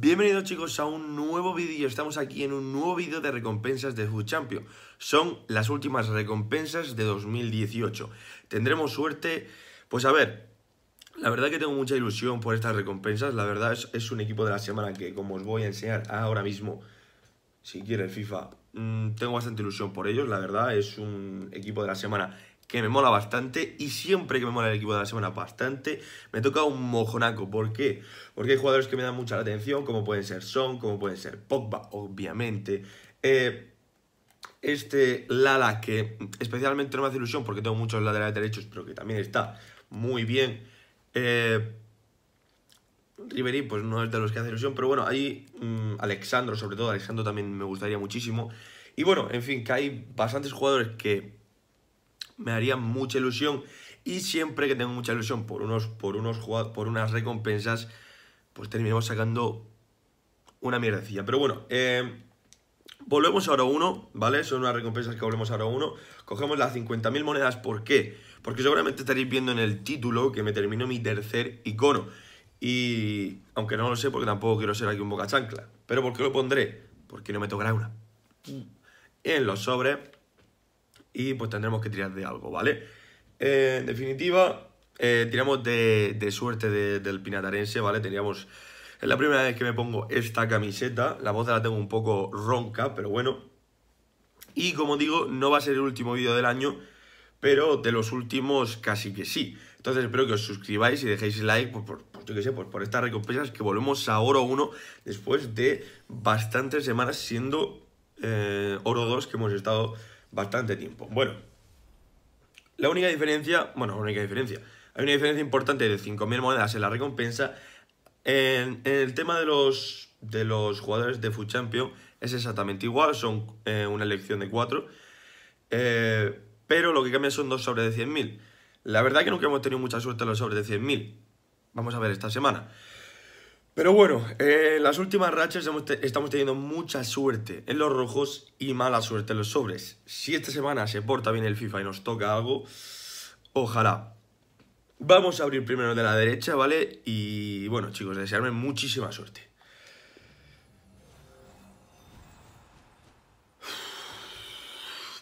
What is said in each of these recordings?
Bienvenidos chicos a un nuevo vídeo, estamos aquí en un nuevo vídeo de recompensas de Food Champion. Son las últimas recompensas de 2018. Tendremos suerte, pues a ver, la verdad que tengo mucha ilusión por estas recompensas, la verdad es, es un equipo de la semana que como os voy a enseñar ahora mismo, si quiere FIFA, Mm, tengo bastante ilusión por ellos, la verdad. Es un equipo de la semana que me mola bastante y siempre que me mola el equipo de la semana bastante, me toca un mojonaco. ¿Por qué? Porque hay jugadores que me dan mucha la atención, como pueden ser Son, como pueden ser Pogba, obviamente. Eh, este Lala, que especialmente no me hace ilusión porque tengo muchos laterales derechos, pero que también está muy bien. Eh, Ribery pues no es de los que hace ilusión, pero bueno, ahí mm, Alexandro, sobre todo, Alexandro también me gustaría muchísimo. Y bueno, en fin, que hay bastantes jugadores que me harían mucha ilusión y siempre que tengo mucha ilusión por, unos, por, unos, por unas recompensas, pues terminamos sacando una mierdecilla. Pero bueno, eh, volvemos ahora a uno, ¿vale? Son unas recompensas que volvemos ahora a uno. Cogemos las 50.000 monedas, ¿por qué? Porque seguramente estaréis viendo en el título que me terminó mi tercer icono. Y aunque no lo sé, porque tampoco quiero ser aquí un boca chancla. Pero ¿por qué lo pondré? Porque no me tocará una. En los sobres. Y pues tendremos que tirar de algo, ¿vale? Eh, en definitiva, eh, tiramos de, de suerte del pinatarense, ¿vale? Teníamos. Es la primera vez que me pongo esta camiseta. La voz la tengo un poco ronca, pero bueno. Y como digo, no va a ser el último vídeo del año, pero de los últimos casi que sí. Entonces espero que os suscribáis y dejéis like pues, por yo qué sé, pues por estas recompensas que volvemos a oro 1 después de bastantes semanas siendo eh, oro 2 que hemos estado bastante tiempo. Bueno, la única diferencia, bueno, la única diferencia, hay una diferencia importante de 5.000 monedas en la recompensa. En, el tema de los, de los jugadores de Food Champion es exactamente igual, son eh, una elección de 4. Eh, pero lo que cambia son dos sobres de 100.000. La verdad es que nunca hemos tenido mucha suerte en los sobres de 100.000. Vamos a ver esta semana. Pero bueno, en eh, las últimas rachas estamos teniendo mucha suerte en los rojos y mala suerte en los sobres. Si esta semana se porta bien el FIFA y nos toca algo, ojalá. Vamos a abrir primero de la derecha, ¿vale? Y bueno, chicos, desearme muchísima suerte.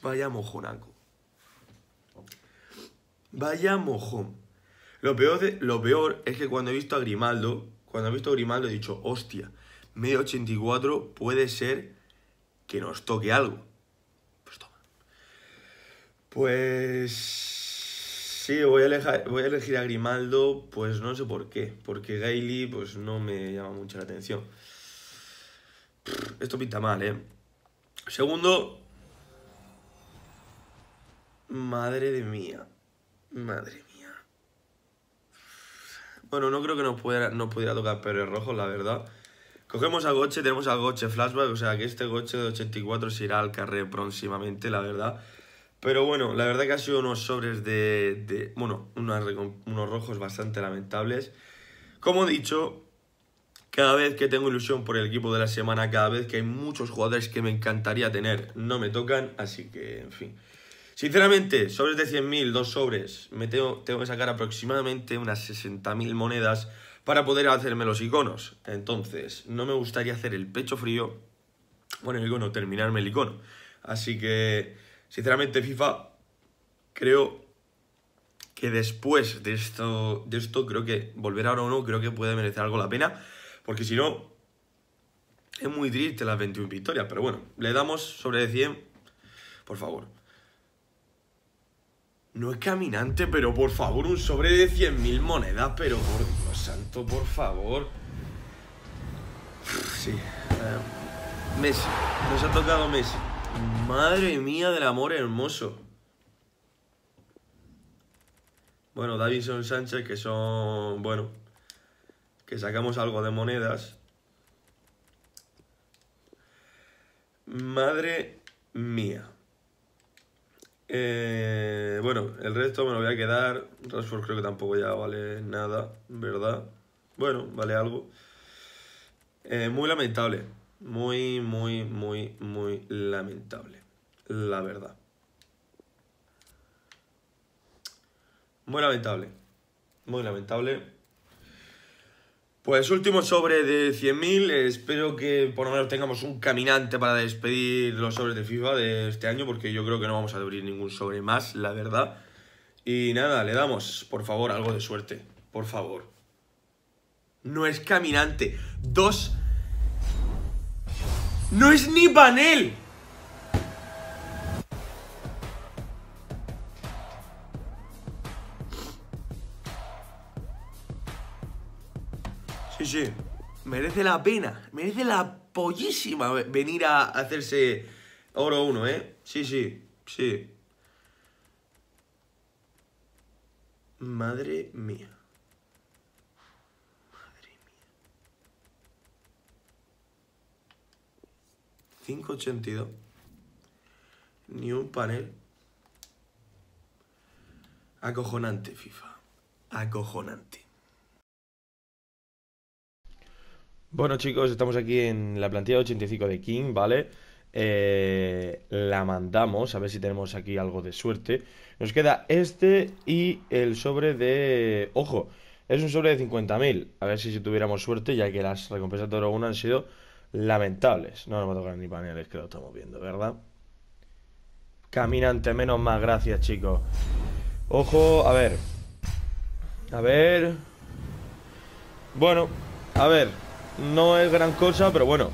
Vaya mojonaco. Vaya mojón. Lo peor, lo peor es que cuando he visto a Grimaldo, cuando he visto a Grimaldo he dicho, hostia, medio 84 puede ser que nos toque algo. Pues toma. Pues... Sí, voy a, voy a elegir a Grimaldo, pues no sé por qué, porque Gaily pues no me llama mucho la atención. Esto pinta mal, ¿eh? Segundo... Madre de mía. Madre. Bueno, no creo que nos pudiera, no pudiera tocar Pérez Rojo, la verdad. Cogemos a Goche, tenemos a Goche Flashback, o sea que este Goche de 84 se irá al carrer próximamente, la verdad. Pero bueno, la verdad que ha sido unos sobres de. de bueno, unos, unos rojos bastante lamentables. Como he dicho, cada vez que tengo ilusión por el equipo de la semana, cada vez que hay muchos jugadores que me encantaría tener, no me tocan, así que, en fin. Sinceramente, sobres de 100.000, dos sobres, me tengo, que sacar aproximadamente unas 60.000 monedas para poder hacerme los iconos. Entonces, no me gustaría hacer el pecho frío, bueno, el icono, terminarme el icono. Así que, sinceramente, FIFA, creo que después de esto, de esto creo que volver ahora o no, creo que puede merecer algo la pena, porque si no, es muy triste las 21 victorias, pero bueno, le damos sobre de 100, por favor. No es caminante, pero por favor, un sobre de 100.000 monedas, pero por Dios santo, por favor. Sí. Eh, Messi. Nos ha tocado Messi. Madre mía del amor hermoso. Bueno, Davison Sánchez, que son. Bueno. Que sacamos algo de monedas. Madre mía. Eh, bueno, el resto me lo voy a quedar. Rashford creo que tampoco ya vale nada, ¿verdad? Bueno, vale algo. Eh, muy lamentable. Muy, muy, muy, muy lamentable. La verdad. Muy lamentable. Muy lamentable. Pues último sobre de 100.000, espero que por lo menos tengamos un caminante para despedir los sobres de FIFA de este año, porque yo creo que no vamos a abrir ningún sobre más, la verdad. Y nada, le damos, por favor, algo de suerte, por favor. No es caminante, dos... ¡No es ni panel! Merece la pena, merece la pollísima venir a hacerse oro uno, ¿eh? Sí, sí, sí. Madre mía. Madre mía. 582. Ni un panel. Acojonante, FIFA. Acojonante. Bueno, chicos, estamos aquí en la plantilla 85 de King, ¿vale? Eh, la mandamos, a ver si tenemos aquí algo de suerte. Nos queda este y el sobre de... ¡Ojo! Es un sobre de 50.000. A ver si, si, tuviéramos suerte, ya que las recompensas de oro 1 han sido lamentables. No nos va a tocar ni paneles, que lo estamos viendo, ¿verdad? Caminante, menos más, gracias, chicos. Ojo, a ver. A ver. Bueno, a ver no es gran cosa, pero bueno.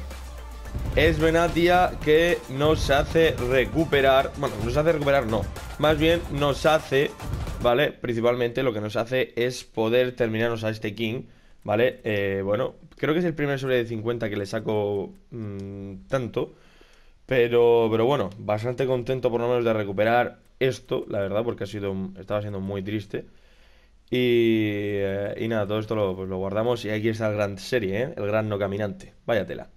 Es Venatia que nos hace recuperar. Bueno, nos hace recuperar, no. Más bien nos hace, ¿vale? Principalmente lo que nos hace es poder terminarnos a este King, ¿vale? Eh, bueno, creo que es el primer sobre de 50 que le saco mm, tanto. Pero, pero bueno, bastante contento por lo menos de recuperar esto, la verdad, porque ha sido, estaba siendo muy triste. Eh, y, nada, todo esto pues, lo, guardamos y aquí está el gran serie, ¿eh? el gran no caminante. Vaya tela.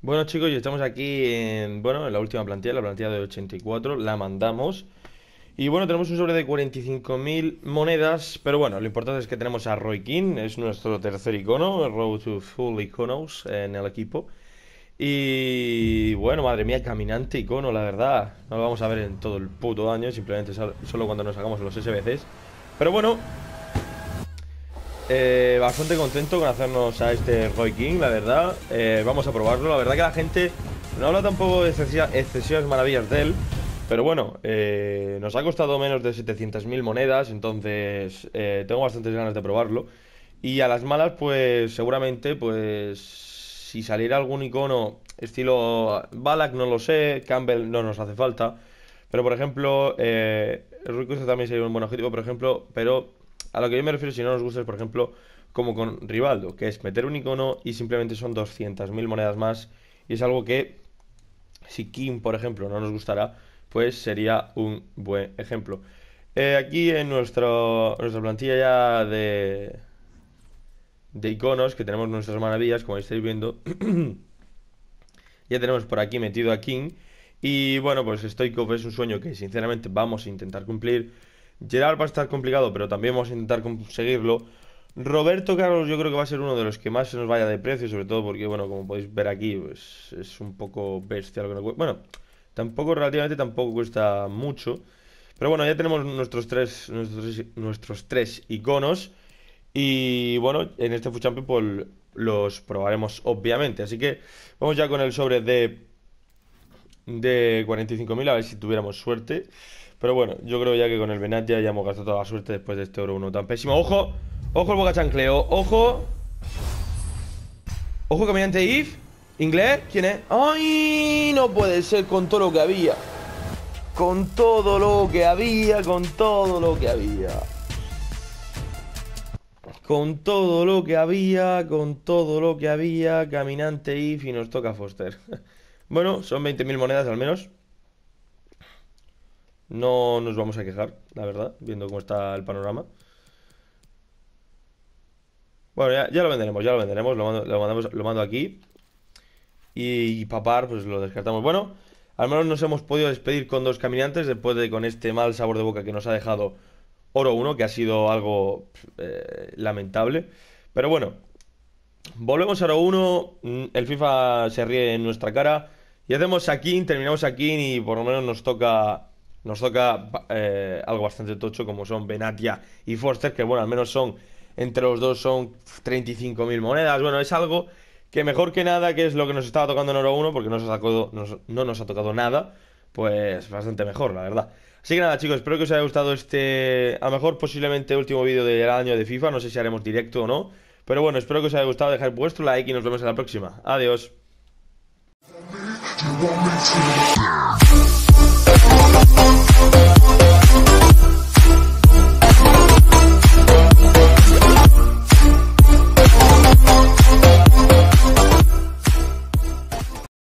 Bueno chicos, y estamos aquí en, bueno, en la última plantilla, la plantilla de 84, la mandamos. Y bueno, tenemos un sobre de 45.000 monedas, pero bueno, lo importante es que tenemos a Roy King, es nuestro tercer icono, Road to Full Iconos en el equipo. Y bueno, madre mía, caminante icono, la verdad. No lo vamos a ver en todo el puto año, simplemente solo cuando nos sacamos los SBCs. Pero bueno, eh, bastante contento con hacernos a este Roy King, la verdad. Eh, vamos a probarlo. La verdad que la gente no habla tampoco de excesivas, maravillas de él. Pero bueno, eh, nos ha costado menos de 700.000 monedas, entonces tengo bastantes ganas de probarlo. Y a las malas, pues seguramente, pues y saliera algún icono estilo Balak, no lo sé, Campbell no nos hace falta. Pero por ejemplo, eh, Ruiz también sería un buen objetivo, por ejemplo, pero a lo que yo me refiero, si no nos gusta, es por ejemplo, como con Rivaldo, que es meter un icono y simplemente son 200.000 monedas más. Y es algo que, si Kim, por ejemplo, no nos gustará, pues sería un buen ejemplo. Eh, aquí en nuestra plantilla ya de, de iconos que tenemos nuestras maravillas, como estáis viendo. ya tenemos por aquí metido a King. Y bueno, pues Stoikov es un sueño que sinceramente vamos a intentar cumplir. Gerard va a estar complicado, pero también vamos a intentar conseguirlo. Roberto Carlos yo creo que va a ser uno de los que más se nos vaya de precio, sobre todo porque, bueno, como podéis ver aquí, pues es un poco bestial. bueno, tampoco, relativamente tampoco cuesta mucho. Pero bueno, ya tenemos nuestros tres, nuestros, nuestros tres iconos. Y bueno, en este fuchampe pues, los probaremos obviamente. Así que vamos ya con el sobre de, de 45.000 a ver si tuviéramos suerte. Pero bueno, yo creo ya que con el Benat ya, ya hemos gastado toda la suerte después de este oro uno tan pésimo. ¡Ojo! ¡Ojo el Boca Chancleo! ¡Ojo! ¡Ojo caminante If! ¿Inglés? ¿Quién es? ¡Ay! No puede ser con todo lo que había. Con todo lo que había, con todo lo que había con todo lo que había, con todo lo que había, caminante if y nos toca Foster. bueno, son 20.000 monedas al menos. No nos vamos a quejar, la verdad, viendo cómo está el panorama. Bueno, ya, lo venderemos, ya lo venderemos, lo mando, mando aquí. y, papar, pues lo descartamos. Bueno, al menos nos hemos podido despedir con dos caminantes después de con este mal sabor de boca que nos ha dejado Oro 1, que ha sido algo eh, lamentable. Pero bueno, volvemos a Oro 1, mm, el FIFA se ríe en nuestra cara. Y hacemos aquí, terminamos aquí y por lo menos nos toca nos toca eh, algo bastante tocho como son Benatia y Forster, que bueno, al menos son, entre los dos son 35.000 monedas. Bueno, es algo que mejor que nada, que es lo que nos estaba tocando en Oro 1, porque no nos ha, tocado, no nos ha tocado nada, pues bastante mejor, la verdad. Así que nada chicos, espero que os haya gustado este, a lo mejor posiblemente último vídeo del año de FIFA, no sé si haremos directo o no, pero bueno, espero que os haya gustado, dejar vuestro like y nos vemos en la próxima. Adiós.